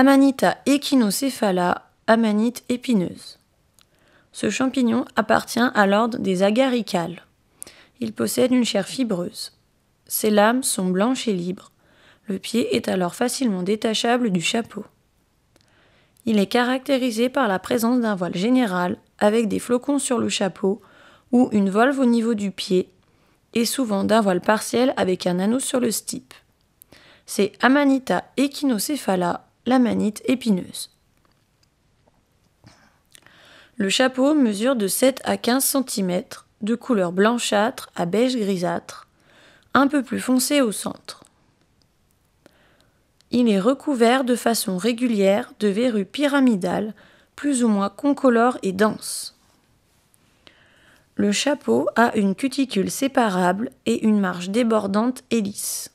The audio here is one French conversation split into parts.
Amanita echinocéphala, amanite épineuse. Ce champignon appartient à l'ordre des agaricales. Il possède une chair fibreuse. Ses lames sont blanches et libres. Le pied est alors facilement détachable du chapeau. Il est caractérisé par la présence d'un voile général avec des flocons sur le chapeau ou une volve au niveau du pied et souvent d'un voile partiel avec un anneau sur le stipe. C'est Amanita echinocéphala la manite épineuse. Le chapeau mesure de 7 à 15 cm, de couleur blanchâtre à beige grisâtre, un peu plus foncé au centre. Il est recouvert de façon régulière de verrues pyramidales, plus ou moins concolores et denses. Le chapeau a une cuticule séparable et une marge débordante et lisse.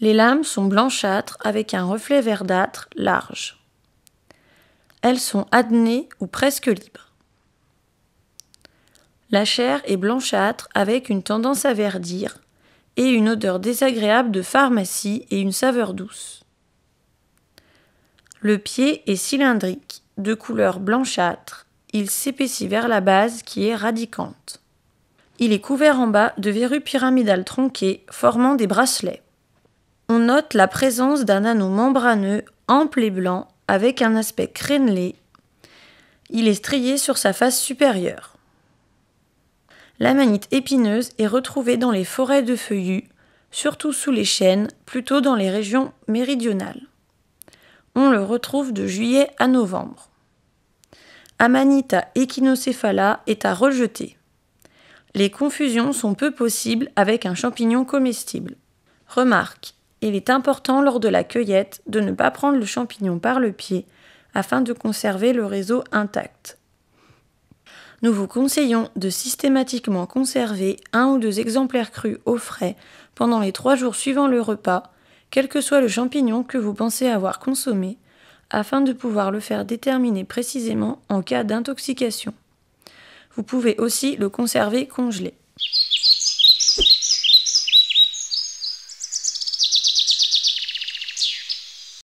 Les lames sont blanchâtres avec un reflet verdâtre large. Elles sont adnées ou presque libres. La chair est blanchâtre avec une tendance à verdir et une odeur désagréable de pharmacie et une saveur douce. Le pied est cylindrique, de couleur blanchâtre. Il s'épaissit vers la base qui est radicante. Il est couvert en bas de verrues pyramidales tronquées formant des bracelets on note la présence d'un anneau membraneux ample et blanc avec un aspect crénelé. Il est strié sur sa face supérieure. L'amanite épineuse est retrouvée dans les forêts de feuillus, surtout sous les chênes, plutôt dans les régions méridionales. On le retrouve de juillet à novembre. Amanita echinocéphala est à rejeter. Les confusions sont peu possibles avec un champignon comestible. Remarque, il est important lors de la cueillette de ne pas prendre le champignon par le pied afin de conserver le réseau intact. Nous vous conseillons de systématiquement conserver un ou deux exemplaires crus au frais pendant les trois jours suivant le repas, quel que soit le champignon que vous pensez avoir consommé, afin de pouvoir le faire déterminer précisément en cas d'intoxication. Vous pouvez aussi le conserver congelé.